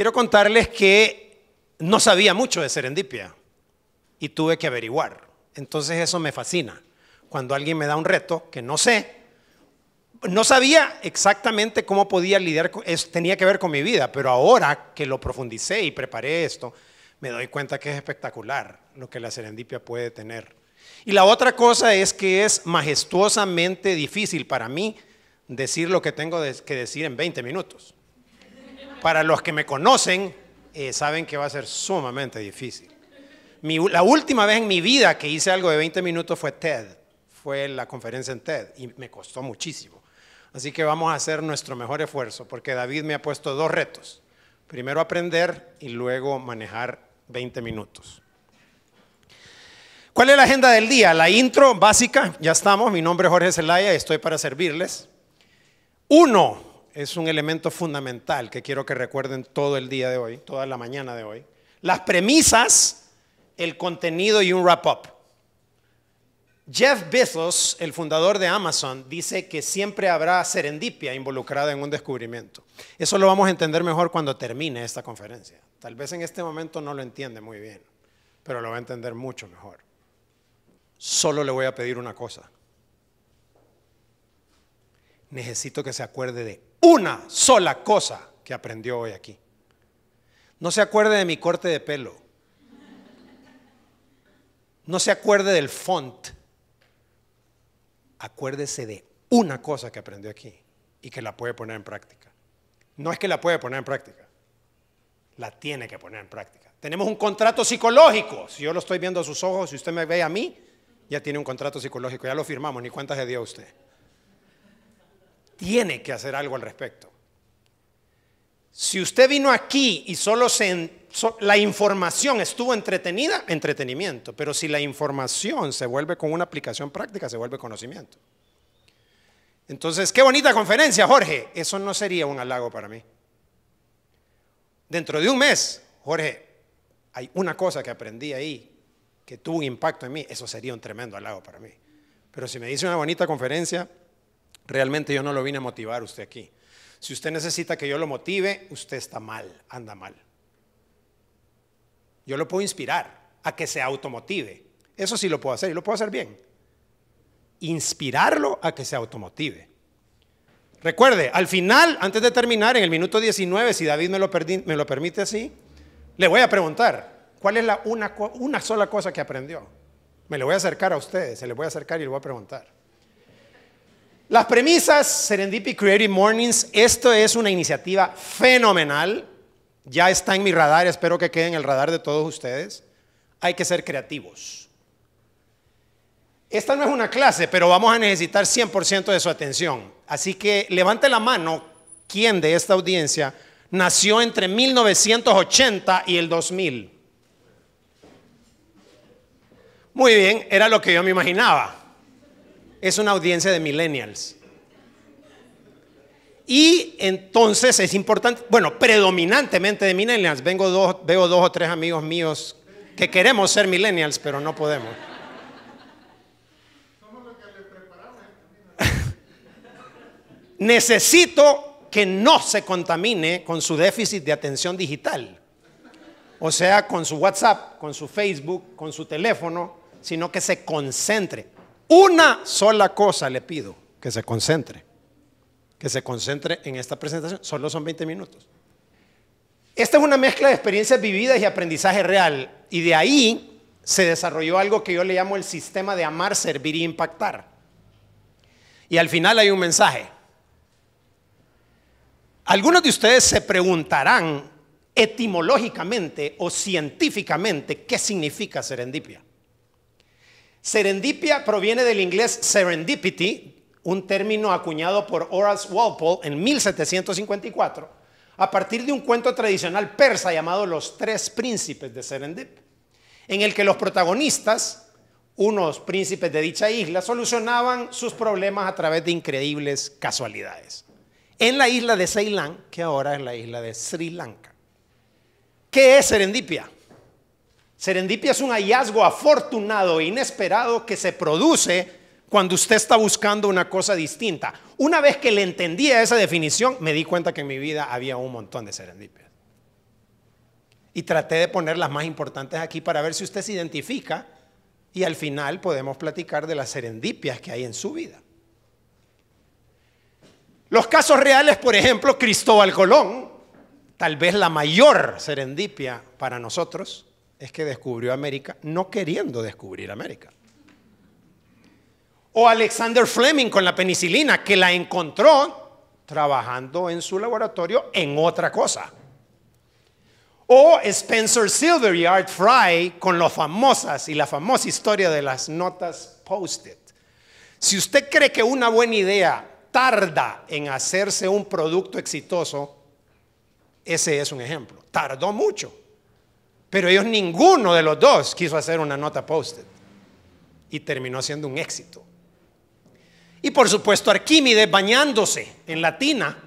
Quiero contarles que no sabía mucho de serendipia y tuve que averiguar. Entonces eso me fascina. Cuando alguien me da un reto que no sé, no sabía exactamente cómo podía lidiar, tenía que ver con mi vida, pero ahora que lo profundicé y preparé esto, me doy cuenta que es espectacular lo que la serendipia puede tener. Y la otra cosa es que es majestuosamente difícil para mí decir lo que tengo que decir en 20 minutos. Para los que me conocen, eh, saben que va a ser sumamente difícil. la última vez en mi vida que hice algo de 20 minutos fue TED, fue la conferencia en TED y me costó muchísimo. Así que vamos a hacer nuestro mejor esfuerzo porque David me ha puesto dos retos. Primero aprender y luego manejar 20 minutos. ¿Cuál es la agenda del día? La intro básica, ya estamos. Mi nombre es Jorge Zelaya y estoy para servirles. Uno, es un elemento fundamental que quiero que recuerden todo el día de hoy, toda la mañana de hoy. Las premisas, el contenido y un wrap-up. Jeff Bezos, el fundador de Amazon, dice que siempre habrá serendipia involucrada en un descubrimiento. Eso lo vamos a entender mejor cuando termine esta conferencia. Tal vez en este momento no lo entiende muy bien, pero lo va a entender mucho mejor. Solo le voy a pedir una cosa. Necesito que se acuerde de una sola cosa que aprendió hoy aquí. No se acuerde de mi corte de pelo. No se acuerde del font. Acuérdese de una cosa que aprendió aquí y que la puede poner en práctica. No es que la puede poner en práctica, la tiene que poner en práctica. Tenemos un contrato psicológico. Si yo lo estoy viendo a sus ojos, si usted me ve a mí, ya tiene un contrato psicológico, ya lo firmamos, ni cuántas de dio usted tiene que hacer algo al respecto. Si usted vino aquí y solo se, la información estuvo entretenida, entretenimiento, pero si la información se vuelve con una aplicación práctica, se vuelve conocimiento. Entonces, qué bonita conferencia, Jorge. Eso no sería un halago para mí. Dentro de un mes, Jorge, hay una cosa que aprendí ahí que tuvo un impacto en mí, eso sería un tremendo halago para mí. Pero si me dice una bonita conferencia, Realmente yo no lo vine a motivar usted aquí. Si usted necesita que yo lo motive, usted está mal, anda mal. Yo lo puedo inspirar a que se automotive. Eso sí lo puedo hacer y lo puedo hacer bien. Inspirarlo a que se automotive. Recuerde, al final, antes de terminar, en el minuto 19, si David me lo, me lo permite así, le voy a preguntar, ¿cuál es la una, una sola cosa que aprendió? Me le voy a acercar a ustedes, se le voy a acercar y le voy a preguntar. Las premisas Serendipity Creative Mornings, esto es una iniciativa fenomenal. Ya está en mi radar, espero que quede en el radar de todos ustedes. Hay que ser creativos. Esta no es una clase, pero vamos a necesitar 100% de su atención. Así que levante la mano ¿quién de esta audiencia nació entre 1980 y el 2000. Muy bien, era lo que yo me imaginaba es una audiencia de millennials. Y entonces es importante, bueno, predominantemente de millennials. Vengo veo dos o tres amigos míos que queremos ser millennials, pero no podemos. Necesito que no se contamine con su déficit de atención digital. O sea, con su WhatsApp, con su Facebook, con su teléfono, sino que se concentre. Una sola cosa le pido, que se concentre. Que se concentre en esta presentación. Solo son 20 minutos. Esta es una mezcla de experiencias vividas y aprendizaje real. Y de ahí se desarrolló algo que yo le llamo el sistema de amar, servir y impactar. Y al final hay un mensaje. Algunos de ustedes se preguntarán etimológicamente o científicamente qué significa serendipia. Serendipia proviene del inglés serendipity, un término acuñado por Horace Walpole en 1754, a partir de un cuento tradicional persa llamado Los Tres Príncipes de Serendip, en el que los protagonistas, unos príncipes de dicha isla, solucionaban sus problemas a través de increíbles casualidades. En la isla de Ceilán, que ahora es la isla de Sri Lanka. ¿Qué es serendipia? Serendipia es un hallazgo afortunado e inesperado que se produce cuando usted está buscando una cosa distinta. Una vez que le entendía esa definición, me di cuenta que en mi vida había un montón de serendipias. Y traté de poner las más importantes aquí para ver si usted se identifica y al final podemos platicar de las serendipias que hay en su vida. Los casos reales, por ejemplo, Cristóbal Colón, tal vez la mayor serendipia para nosotros, es que descubrió América no queriendo descubrir América. O Alexander Fleming con la penicilina, que la encontró trabajando en su laboratorio en otra cosa. O Spencer Silver y Art Fry con las famosas y la famosa historia de las notas post-it. Si usted cree que una buena idea tarda en hacerse un producto exitoso, ese es un ejemplo. Tardó mucho. Pero ellos ninguno de los dos quiso hacer una nota posted y terminó siendo un éxito. Y por supuesto Arquímedes bañándose en la tina,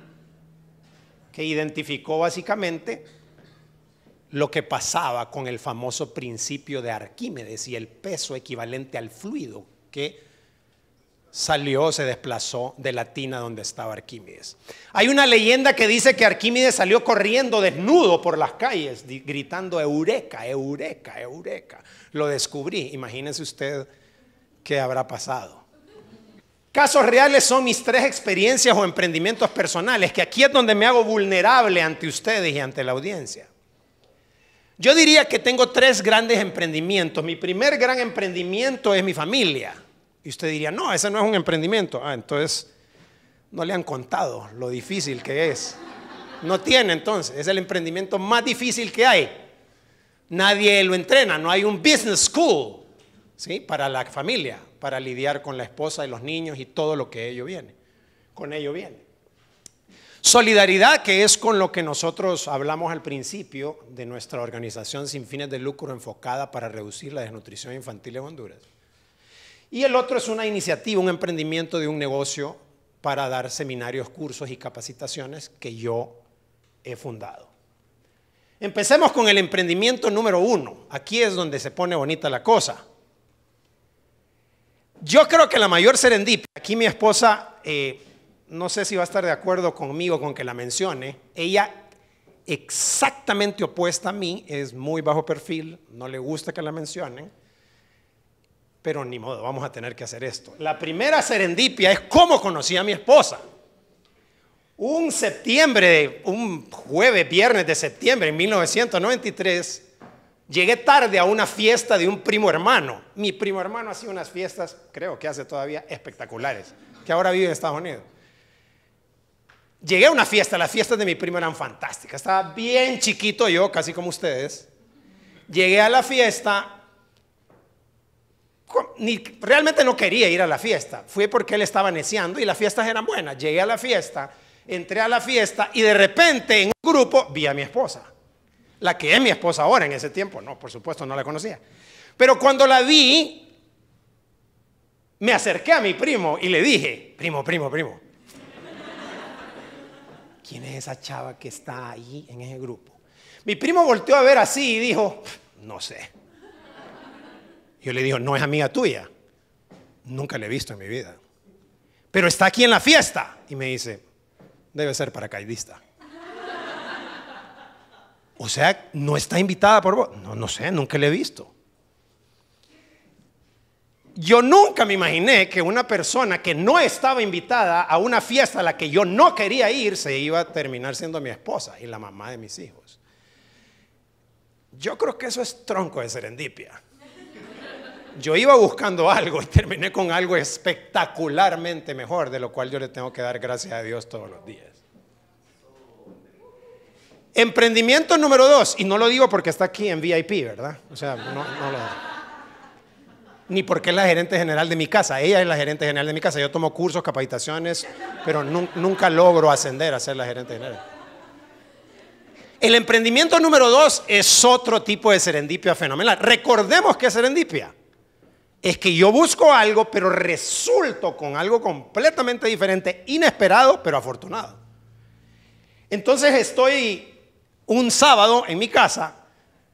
que identificó básicamente lo que pasaba con el famoso principio de Arquímedes y el peso equivalente al fluido que salió, se desplazó de la tina donde estaba Arquímedes. Hay una leyenda que dice que Arquímedes salió corriendo desnudo por las calles, gritando Eureka, Eureka, Eureka. Lo descubrí, imagínense usted qué habrá pasado. Casos reales son mis tres experiencias o emprendimientos personales, que aquí es donde me hago vulnerable ante ustedes y ante la audiencia. Yo diría que tengo tres grandes emprendimientos. Mi primer gran emprendimiento es mi familia. Y usted diría, no, ese no es un emprendimiento. Ah, entonces no le han contado lo difícil que es. No tiene entonces, es el emprendimiento más difícil que hay. Nadie lo entrena, no hay un business school ¿sí? para la familia, para lidiar con la esposa y los niños y todo lo que ello viene. Con ello viene. Solidaridad, que es con lo que nosotros hablamos al principio de nuestra organización sin fines de lucro enfocada para reducir la desnutrición infantil en Honduras. Y el otro es una iniciativa, un emprendimiento de un negocio para dar seminarios, cursos y capacitaciones que yo he fundado. Empecemos con el emprendimiento número uno. Aquí es donde se pone bonita la cosa. Yo creo que la mayor serendipia, aquí mi esposa, eh, no sé si va a estar de acuerdo conmigo con que la mencione, ella exactamente opuesta a mí, es muy bajo perfil, no le gusta que la mencionen pero ni modo, vamos a tener que hacer esto. La primera serendipia es cómo conocí a mi esposa. Un septiembre, un jueves, viernes de septiembre en 1993, llegué tarde a una fiesta de un primo hermano. Mi primo hermano hacía unas fiestas, creo que hace todavía, espectaculares, que ahora vive en Estados Unidos. Llegué a una fiesta, las fiestas de mi primo eran fantásticas. Estaba bien chiquito yo, casi como ustedes. Llegué a la fiesta ni, realmente no quería ir a la fiesta. Fue porque él estaba neciando y las fiestas eran buenas. Llegué a la fiesta, entré a la fiesta y de repente en un grupo vi a mi esposa. La que es mi esposa ahora en ese tiempo. No, por supuesto, no la conocía. Pero cuando la vi, me acerqué a mi primo y le dije, primo, primo, primo. ¿Quién es esa chava que está ahí en ese grupo? Mi primo volteó a ver así y dijo, no sé. Yo le digo, no es amiga tuya. Nunca la he visto en mi vida. Pero está aquí en la fiesta. Y me dice, debe ser paracaidista. O sea, no está invitada por vos. No, no sé, nunca le he visto. Yo nunca me imaginé que una persona que no estaba invitada a una fiesta a la que yo no quería ir se iba a terminar siendo mi esposa y la mamá de mis hijos. Yo creo que eso es tronco de serendipia yo iba buscando algo y terminé con algo espectacularmente mejor, de lo cual yo le tengo que dar gracias a Dios todos los días. Emprendimiento número dos, y no lo digo porque está aquí en VIP, ¿verdad? O sea, no, lo digo. Ni porque es la gerente general de mi casa, ella es la gerente general de mi casa. Yo tomo cursos, capacitaciones, pero nunca logro ascender a ser la gerente general. El emprendimiento número dos es otro tipo de serendipia fenomenal. Recordemos que es serendipia es que yo busco algo, pero resulto con algo completamente diferente, inesperado, pero afortunado. Entonces estoy un sábado en mi casa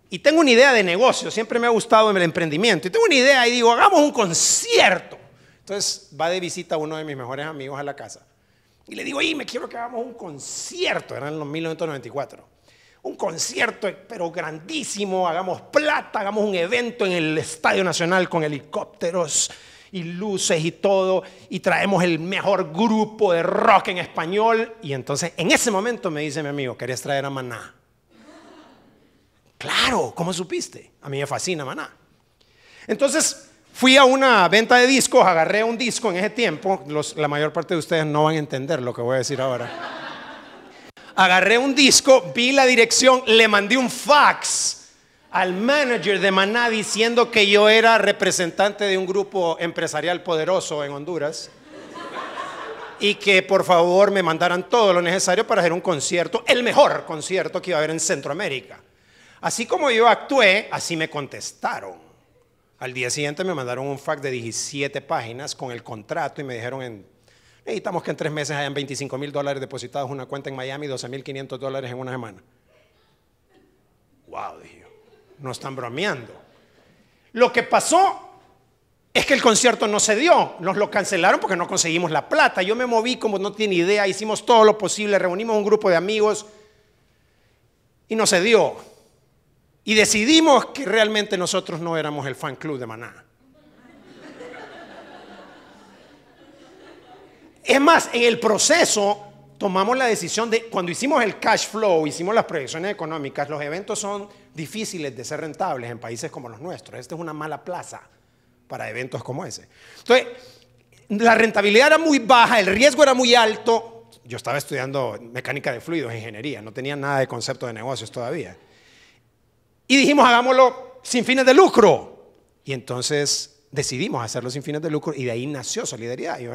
y tengo una idea de negocio, siempre me ha gustado el emprendimiento, y tengo una idea y digo, hagamos un concierto. Entonces va de visita uno de mis mejores amigos a la casa y le digo, y me quiero que hagamos un concierto, eran los 1994 un concierto, pero grandísimo, hagamos plata, hagamos un evento en el Estadio Nacional con helicópteros y luces y todo, y traemos el mejor grupo de rock en español. Y entonces en ese momento me dice mi amigo, ¿querías traer a Maná? Claro, ¿cómo supiste? A mí me fascina Maná. Entonces fui a una venta de discos, agarré un disco en ese tiempo, la mayor parte de ustedes no van a entender lo que voy a decir ahora agarré un disco, vi la dirección, le mandé un fax al manager de Maná diciendo que yo era representante de un grupo empresarial poderoso en Honduras y que por favor me mandaran todo lo necesario para hacer un concierto, el mejor concierto que iba a haber en Centroamérica. Así como yo actué, así me contestaron. Al día siguiente me mandaron un fax de 17 páginas con el contrato y me dijeron en Necesitamos que en tres meses hayan 25 mil dólares depositados en una cuenta en Miami y 12 mil 500 dólares en una semana. Wow, dije No están bromeando. Lo que pasó es que el concierto no se dio, nos lo cancelaron porque no conseguimos la plata. Yo me moví como no tiene idea, hicimos todo lo posible, reunimos un grupo de amigos y no se dio. Y decidimos que realmente nosotros no éramos el fan club de Maná. Es más, en el proceso tomamos la decisión de, cuando hicimos el cash flow, hicimos las proyecciones económicas, los eventos son difíciles de ser rentables en países como los nuestros. Esta es una mala plaza para eventos como ese. Entonces, la rentabilidad era muy baja, el riesgo era muy alto. Yo estaba estudiando mecánica de fluidos, ingeniería, no tenía nada de concepto de negocios todavía. Y dijimos, hagámoslo sin fines de lucro. Y entonces decidimos hacerlo sin fines de lucro y de ahí nació Solidaridad. Yo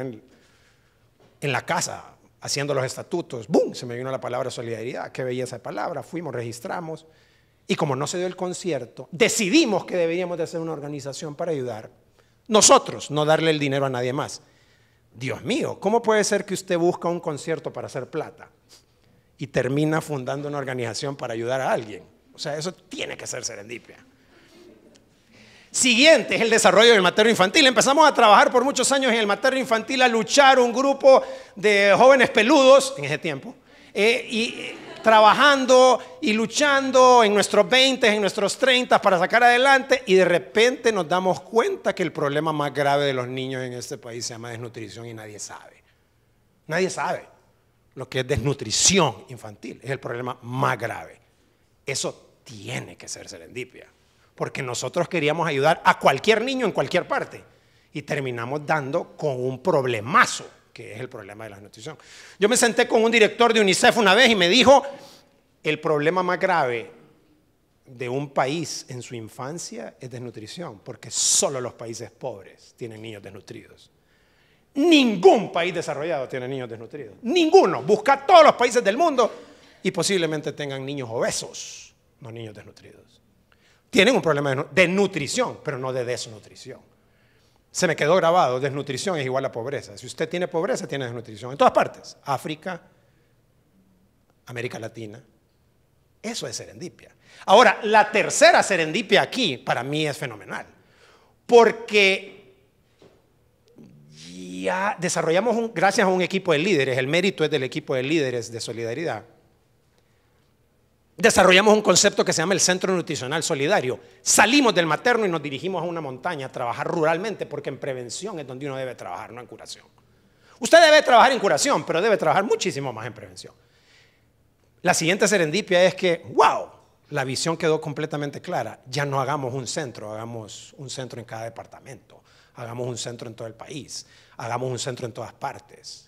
en la casa, haciendo los estatutos, ¡boom! Se me vino la palabra solidaridad, qué belleza de palabra, fuimos, registramos, y como no se dio el concierto, decidimos que deberíamos de hacer una organización para ayudar, nosotros, no darle el dinero a nadie más. Dios mío, ¿cómo puede ser que usted busca un concierto para hacer plata y termina fundando una organización para ayudar a alguien? O sea, eso tiene que ser serendipia siguiente es el desarrollo del materno infantil. Empezamos a trabajar por muchos años en el materno infantil, a luchar un grupo de jóvenes peludos en ese tiempo. Eh, y eh, trabajando y luchando en nuestros 20, en nuestros 30 para sacar adelante y de repente nos damos cuenta que el problema más grave de los niños en este país se llama desnutrición y nadie sabe. Nadie sabe lo que es desnutrición infantil, es el problema más grave. Eso tiene que ser serendipia porque nosotros queríamos ayudar a cualquier niño en cualquier parte y terminamos dando con un problemazo, que es el problema de la nutrición. Yo me senté con un director de UNICEF una vez y me dijo, el problema más grave de un país en su infancia es desnutrición, porque solo los países pobres tienen niños desnutridos. Ningún país desarrollado tiene niños desnutridos. Ninguno. Busca todos los países del mundo y posiblemente tengan niños obesos, no niños desnutridos tienen un problema de, nutrición, pero no de desnutrición. Se me quedó grabado, desnutrición es igual a pobreza. Si usted tiene pobreza, tiene desnutrición. En todas partes, África, América Latina. Eso es serendipia. Ahora, la tercera serendipia aquí para mí es fenomenal, porque ya desarrollamos, gracias a un equipo de líderes, el mérito es del equipo de líderes de solidaridad, desarrollamos un concepto que se llama el Centro Nutricional Solidario. Salimos del materno y nos dirigimos a una montaña a trabajar ruralmente, porque en prevención es donde uno debe trabajar, no en curación. Usted debe trabajar en curación, pero debe trabajar muchísimo más en prevención. La siguiente serendipia es que, wow, la visión quedó completamente clara. Ya no hagamos un centro, hagamos un centro en cada departamento, hagamos un centro en todo el país, hagamos un centro en todas partes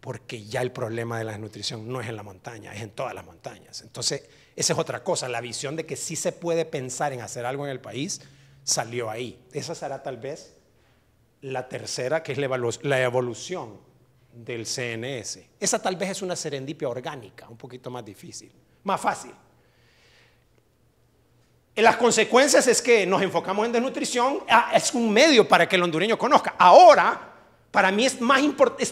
porque ya el problema de la desnutrición no es en la montaña, es en todas las montañas. Entonces, esa es otra cosa, la visión de que sí se puede pensar en hacer algo en el país salió ahí. Esa será tal vez la tercera, que es la evolución del CNS. Esa tal vez es una serendipia orgánica, un poquito más difícil, más fácil. Las consecuencias es que nos enfocamos en desnutrición, ah, es un medio para que el hondureño conozca. Ahora para mí es,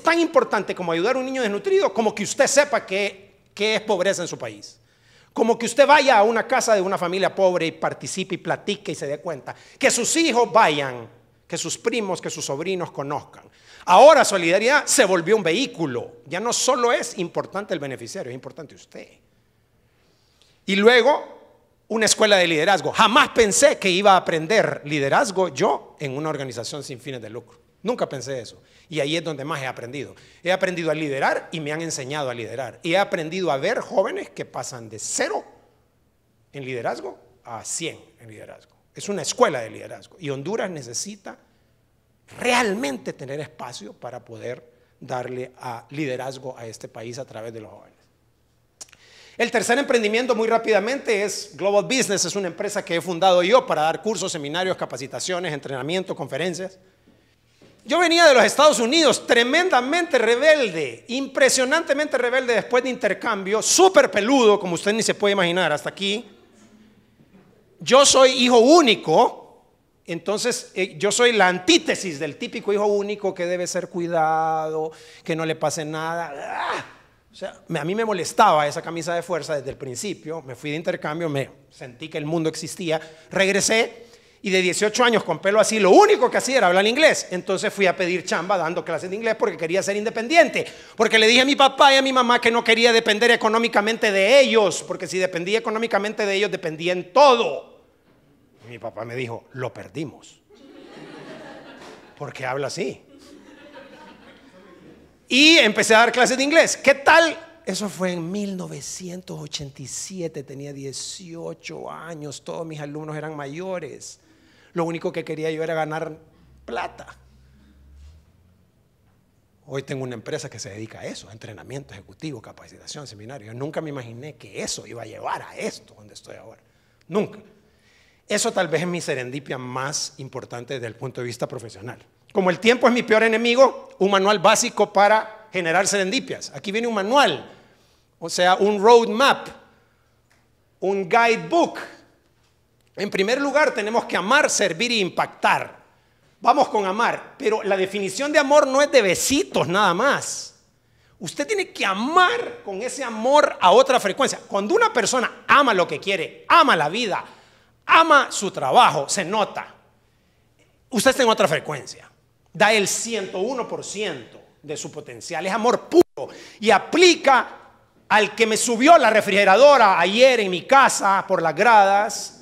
tan importante como ayudar a un niño desnutrido como que usted sepa qué que es pobreza en su país. Como que usted vaya a una casa de una familia pobre y participe y platique y se dé cuenta. Que sus hijos vayan, que sus primos, que sus sobrinos conozcan. Ahora solidaridad se volvió un vehículo. Ya no solo es importante el beneficiario, es importante usted. Y luego, una escuela de liderazgo. Jamás pensé que iba a aprender liderazgo yo en una organización sin fines de lucro. Nunca pensé eso. Y ahí es donde más he aprendido. He aprendido a liderar y me han enseñado a liderar. Y he aprendido a ver jóvenes que pasan de cero en liderazgo a 100 en liderazgo. Es una escuela de liderazgo. Y Honduras necesita realmente tener espacio para poder darle a liderazgo a este país a través de los jóvenes. El tercer emprendimiento muy rápidamente es Global Business, es una empresa que he fundado yo para dar cursos, seminarios, capacitaciones, entrenamiento, conferencias yo venía de los Estados Unidos tremendamente rebelde, impresionantemente rebelde después de intercambio, súper peludo, como usted ni se puede imaginar, hasta aquí. Yo soy hijo único, entonces eh, yo soy la antítesis del típico hijo único que debe ser cuidado, que no le pase nada. ¡Ah! O sea, a mí me molestaba esa camisa de fuerza desde el principio, me fui de intercambio, me sentí que el mundo existía, regresé y de 18 años con pelo así, lo único que hacía era hablar inglés. Entonces fui a pedir chamba dando clases de inglés porque quería ser independiente. Porque le dije a mi papá y a mi mamá que no quería depender económicamente de ellos, porque si dependía económicamente de ellos, dependía en todo. mi papá me dijo, lo perdimos. Porque habla así. Y empecé a dar clases de inglés. ¿Qué tal eso fue en 1987, tenía 18 años, todos mis alumnos eran mayores. Lo único que quería yo era ganar plata. Hoy tengo una empresa que se dedica a eso, a entrenamiento ejecutivo, capacitación, seminario. nunca me imaginé que eso iba a llevar a esto donde estoy ahora. Nunca. Eso tal vez es mi serendipia más importante desde el punto de vista profesional. Como el tiempo es mi peor enemigo, un manual básico para generar serendipias. Aquí viene un manual, o sea, un roadmap, un guidebook en primer lugar, tenemos que amar, servir y impactar. Vamos con amar, pero la definición de amor no es de besitos nada más. Usted tiene que amar con ese amor a otra frecuencia. Cuando una persona ama lo que quiere, ama la vida, ama su trabajo, se nota. Usted está en otra frecuencia. Da el 101% de su potencial. Es amor puro y aplica al que me subió la refrigeradora ayer en mi casa por las gradas,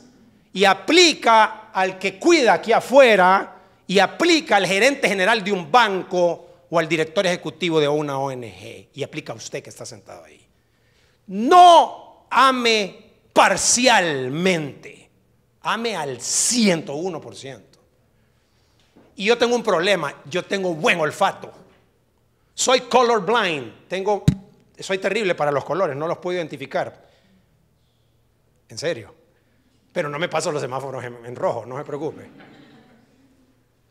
y aplica al que cuida aquí afuera y aplica al gerente general de un banco o al director ejecutivo de una ONG y aplica a usted que está sentado ahí. No ame parcialmente, ame al 101%. Y yo tengo un problema, yo tengo buen olfato. Soy colorblind, tengo soy terrible para los colores, no los puedo identificar. En serio pero no me paso los semáforos en, rojo, no se preocupe.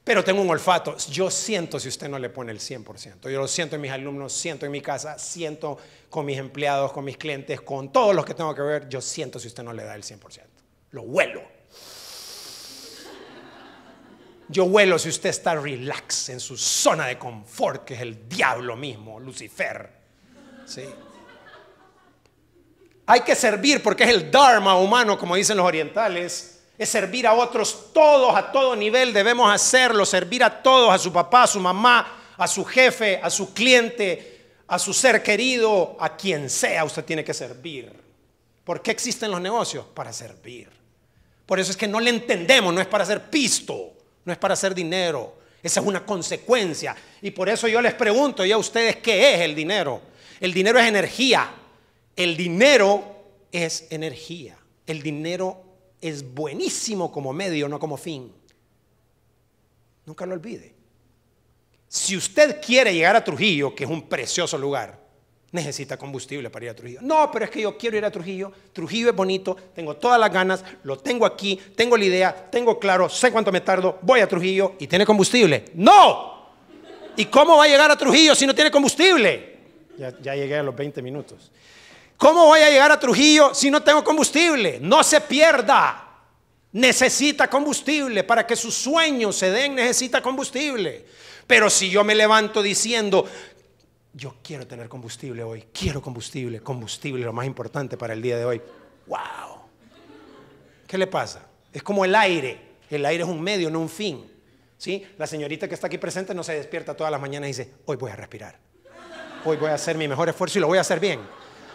Pero tengo un olfato. Yo siento si usted no le pone el 100%. Yo lo siento en mis alumnos, siento en mi casa, siento con mis empleados, con mis clientes, con todos los que tengo que ver. Yo siento si usted no le da el 100%. Lo huelo. Yo huelo si usted está relax en su zona de confort, que es el diablo mismo, Lucifer. ¿Sí? Hay que servir porque es el Dharma humano, como dicen los orientales. Es servir a otros todos, a todo nivel. Debemos hacerlo, servir a todos, a su papá, a su mamá, a su jefe, a su cliente, a su ser querido, a quien sea, usted tiene que servir. ¿Por qué existen los negocios? Para servir. Por eso es que no le entendemos, no es para hacer pisto, no es para hacer dinero. Esa es una consecuencia. Y por eso yo les pregunto ya a ustedes, ¿qué es el dinero? El dinero es energía, el dinero es energía. El dinero es buenísimo como medio, no como fin. Nunca lo olvide. Si usted quiere llegar a Trujillo, que es un precioso lugar, necesita combustible para ir a Trujillo. No, pero es que yo quiero ir a Trujillo. Trujillo es bonito, tengo todas las ganas, lo tengo aquí, tengo la idea, tengo claro, sé cuánto me tardo, voy a Trujillo y tiene combustible. No. ¿Y cómo va a llegar a Trujillo si no tiene combustible? Ya, llegué a los 20 minutos. ¿Cómo voy a llegar a Trujillo si no tengo combustible? No se pierda. Necesita combustible para que sus sueños se den, necesita combustible. Pero si yo me levanto diciendo, yo quiero tener combustible hoy, quiero combustible, combustible lo más importante para el día de hoy. ¡Wow! ¿Qué le pasa? Es como el aire. El aire es un medio, no un fin. ¿Sí? La señorita que está aquí presente no se despierta todas las mañanas y dice, hoy voy a respirar. Hoy voy a hacer mi mejor esfuerzo y lo voy a hacer bien.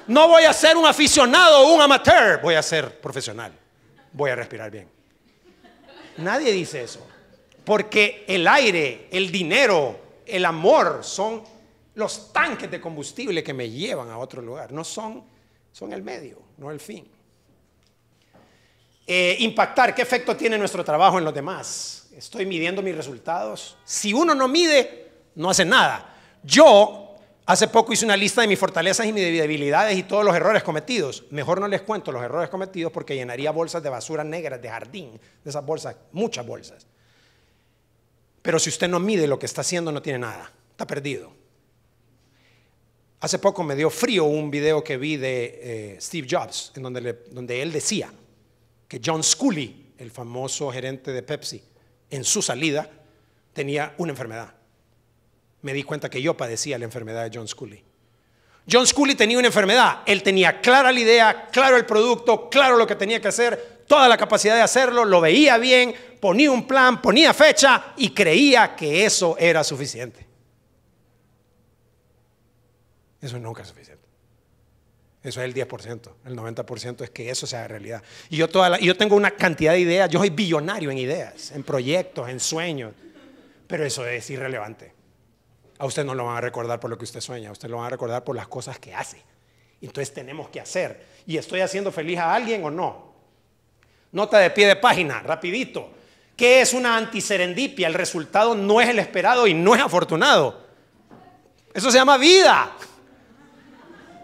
No voy a ser un aficionado o un amateur, voy a ser profesional. Voy a respirar bien. Nadie dice eso. Porque el aire, el dinero, el amor son los tanques de combustible que me llevan a otro lugar. No son, son el medio, no el fin. Eh, impactar, ¿qué efecto tiene nuestro trabajo en los demás? Estoy midiendo mis resultados. Si uno no mide, no hace nada. Yo Hace poco hice una lista de mis fortalezas y mis debilidades y todos los errores cometidos. Mejor no les cuento los errores cometidos porque llenaría bolsas de basura negras de jardín, de esas bolsas, muchas bolsas. Pero si usted no mide lo que está haciendo, no tiene nada, está perdido. Hace poco me dio frío un video que vi de eh, Steve Jobs, en donde, donde él decía que John Scully, el famoso gerente de Pepsi, en su salida tenía una enfermedad me di cuenta que yo padecía la enfermedad de John Scully. John Scully tenía una enfermedad. Él tenía clara la idea, claro el producto, claro lo que tenía que hacer, toda la capacidad de hacerlo, lo veía bien, ponía un plan, ponía fecha y creía que eso era suficiente. Eso nunca es suficiente. Eso es el 10%. El 90% es que eso sea realidad. Y yo, toda yo tengo una cantidad de ideas. Yo soy billonario en ideas, en proyectos, en sueños. Pero eso es irrelevante a usted no lo van a recordar por lo que usted sueña, a usted lo van a recordar por las cosas que hace. Entonces tenemos que hacer. ¿Y estoy haciendo feliz a alguien o no? Nota de pie de página, rapidito. ¿Qué es una antiserendipia? El resultado no es el esperado y no es afortunado. Eso se llama vida.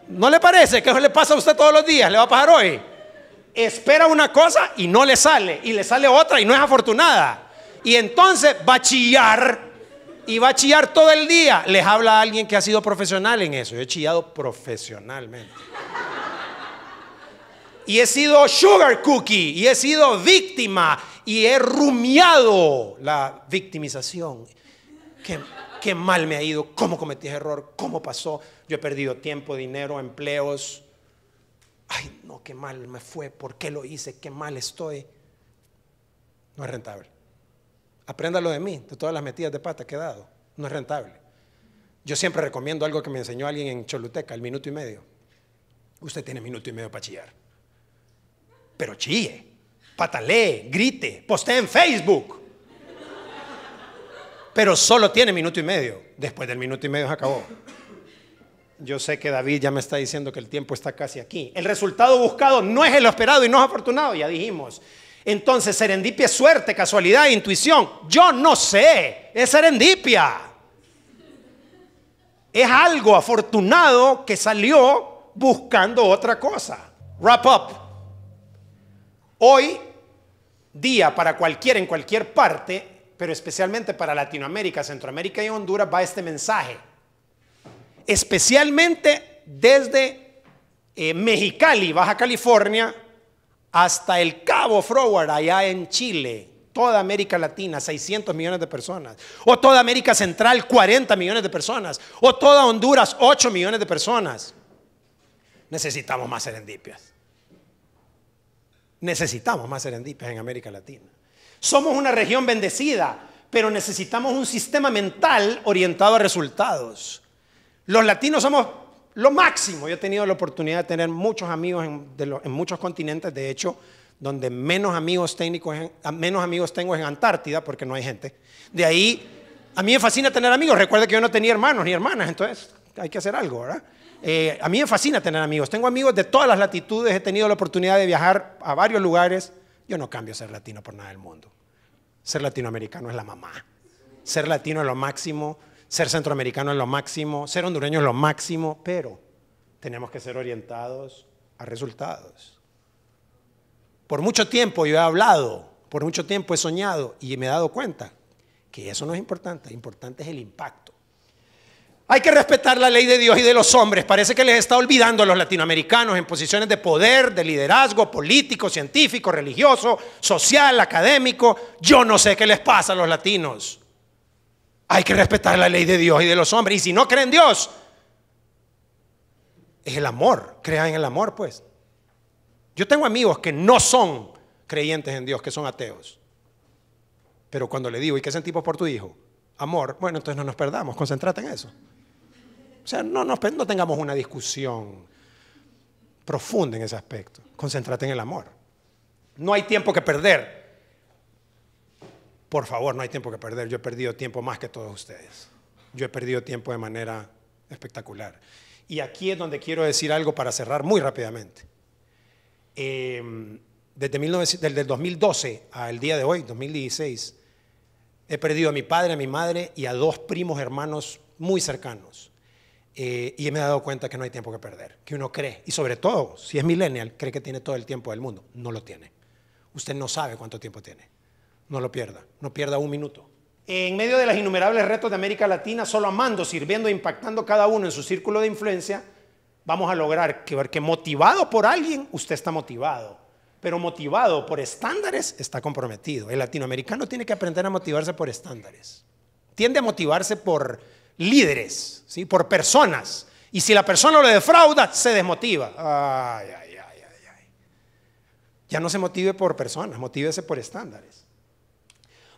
¿No le parece ¿qué le pasa a usted todos los días? ¿Le va a pasar hoy? Espera una cosa y no le sale. Y le sale otra y no es afortunada. Y entonces va a chillar y va a chillar todo el día. Les habla a alguien que ha sido profesional en eso. Yo he chillado profesionalmente. Y he sido sugar cookie, y he sido víctima, y he rumiado la victimización. Qué, mal me ha ido, cómo cometí ese error, cómo pasó. Yo he perdido tiempo, dinero, empleos. Ay, no, qué mal me fue, por qué lo hice, qué mal estoy. No es rentable. Apréndalo de mí, de todas las metidas de pata que he dado. No es rentable. Yo siempre recomiendo algo que me enseñó alguien en Choluteca, el minuto y medio. Usted tiene minuto y medio para chillar. Pero chille, patalee, grite, postee en Facebook. Pero solo tiene minuto y medio. Después del minuto y medio se acabó. Yo sé que David ya me está diciendo que el tiempo está casi aquí. El resultado buscado no es el esperado y no es afortunado, ya dijimos. Entonces, serendipia es suerte, casualidad, intuición. Yo no sé, es serendipia. Es algo afortunado que salió buscando otra cosa. Wrap up. Hoy día para cualquiera en cualquier parte, pero especialmente para Latinoamérica, Centroamérica y Honduras va este mensaje. Especialmente desde eh, Mexicali, Baja California, hasta el Cabo Froward allá en Chile, toda América Latina, 600 millones de personas, o toda América Central, 40 millones de personas, o toda Honduras, 8 millones de personas. Necesitamos más serendipias. Necesitamos más serendipias en América Latina. Somos una región bendecida, pero necesitamos un sistema mental orientado a resultados. Los latinos somos lo máximo. Yo he tenido la oportunidad de tener muchos amigos en, muchos continentes, de hecho, donde menos amigos, técnicos, ah, menos amigos tengo es en Antártida, porque no hay gente. De ahí, a mí me fascina tener amigos. Recuerda que yo no tenía hermanos ni hermanas, entonces hay que hacer algo, ¿verdad? Eh, a mí me fascina tener amigos. Tengo amigos de todas las latitudes, he tenido la oportunidad de viajar a varios lugares. Yo no cambio ser latino por nada del mundo. Ser latinoamericano es la mamá. Ser latino es lo máximo ser centroamericano es lo máximo, ser hondureño es lo máximo, pero tenemos que ser orientados a resultados. Por mucho tiempo yo he hablado, por mucho tiempo he soñado y me he dado cuenta que eso no es importante, importante es el impacto. Hay que respetar la ley de Dios y de los hombres. Parece que les está olvidando a los latinoamericanos en posiciones de poder, de liderazgo político, científico, religioso, social, académico. Yo no sé qué les pasa a los latinos. Hay que respetar la ley de Dios y de los hombres. Y si no creen en Dios, es el amor. Crean en el amor, pues. Yo tengo amigos que no son creyentes en Dios, que son ateos. Pero cuando le digo, ¿y qué sentimos por tu hijo? Amor. Bueno, entonces no nos perdamos, Concentrate en eso. O sea, no, no tengamos una discusión profunda en ese aspecto. Concéntrate en el amor. No hay tiempo que perder. Por favor, no hay tiempo que perder. Yo he perdido tiempo más que todos ustedes. Yo he perdido tiempo de manera espectacular. Y aquí es donde quiero decir algo para cerrar muy rápidamente. Em, desde, el 2012 al día de hoy, 2016, he perdido a mi padre, a mi madre y a dos primos hermanos muy cercanos. Eh, y me he dado cuenta que no hay tiempo que perder, que uno cree, y sobre todo, si es millennial, cree que tiene todo el tiempo del mundo. No lo tiene. Usted no sabe cuánto tiempo tiene. No lo pierda, no pierda un minuto. En medio de los innumerables retos de América Latina, solo amando, sirviendo e impactando cada uno en su círculo de influencia, vamos a lograr que, que motivado por alguien, usted está motivado. Pero motivado por estándares, está comprometido. El latinoamericano tiene que aprender a motivarse por estándares. Tiende a motivarse por líderes, ¿sí? por personas. Y si la persona lo defrauda, se desmotiva. Ya no se motive por personas, motívese por estándares.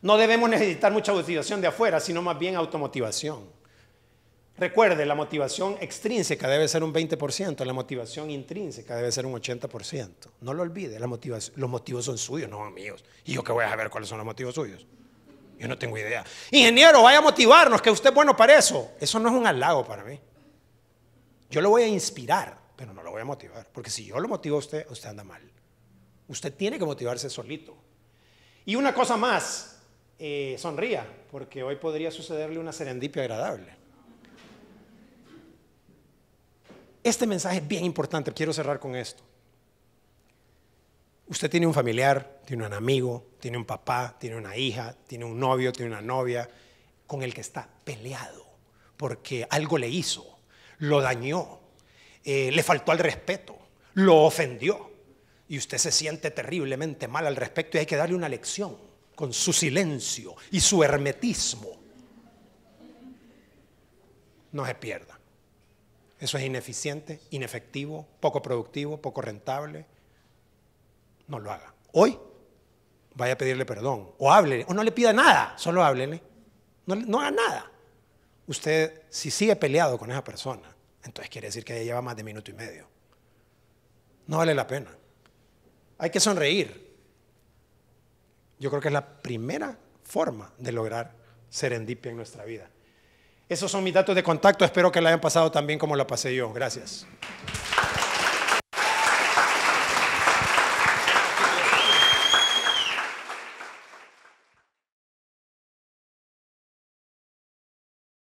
No debemos necesitar mucha motivación de afuera, sino más bien automotivación. Recuerde, la motivación extrínseca debe ser un 20%, la motivación intrínseca debe ser un 80%. No lo olvide, los motivos son suyos, no míos. ¿Y yo qué voy a saber cuáles son los motivos suyos? Yo no tengo idea. Ingeniero, vaya a motivarnos, que usted es bueno para eso. Eso no es un halago para mí. Yo lo voy a inspirar, pero no lo voy a motivar, porque si yo lo motivo a usted, usted anda mal. Usted tiene que motivarse solito. Y una cosa más, eh, sonría, porque hoy podría sucederle una serendipia agradable. Este mensaje es bien importante, quiero cerrar con esto. Usted tiene un familiar, tiene un amigo, tiene un papá, tiene una hija, tiene un novio, tiene una novia, con el que está peleado, porque algo le hizo, lo dañó, eh, le faltó al respeto, lo ofendió, y usted se siente terriblemente mal al respecto y hay que darle una lección con su silencio y su hermetismo, no se pierda. Eso es ineficiente, inefectivo, poco productivo, poco rentable. No lo haga. Hoy vaya a pedirle perdón o háblele o no le pida nada, solo háblele. No, haga nada. Usted, si sigue peleado con esa persona, entonces quiere decir que lleva más de minuto y medio. No vale la pena. Hay que sonreír, yo creo que es la primera forma de lograr serendipia en nuestra vida. Esos son mis datos de contacto. Espero que la hayan pasado también como la pasé yo. Gracias.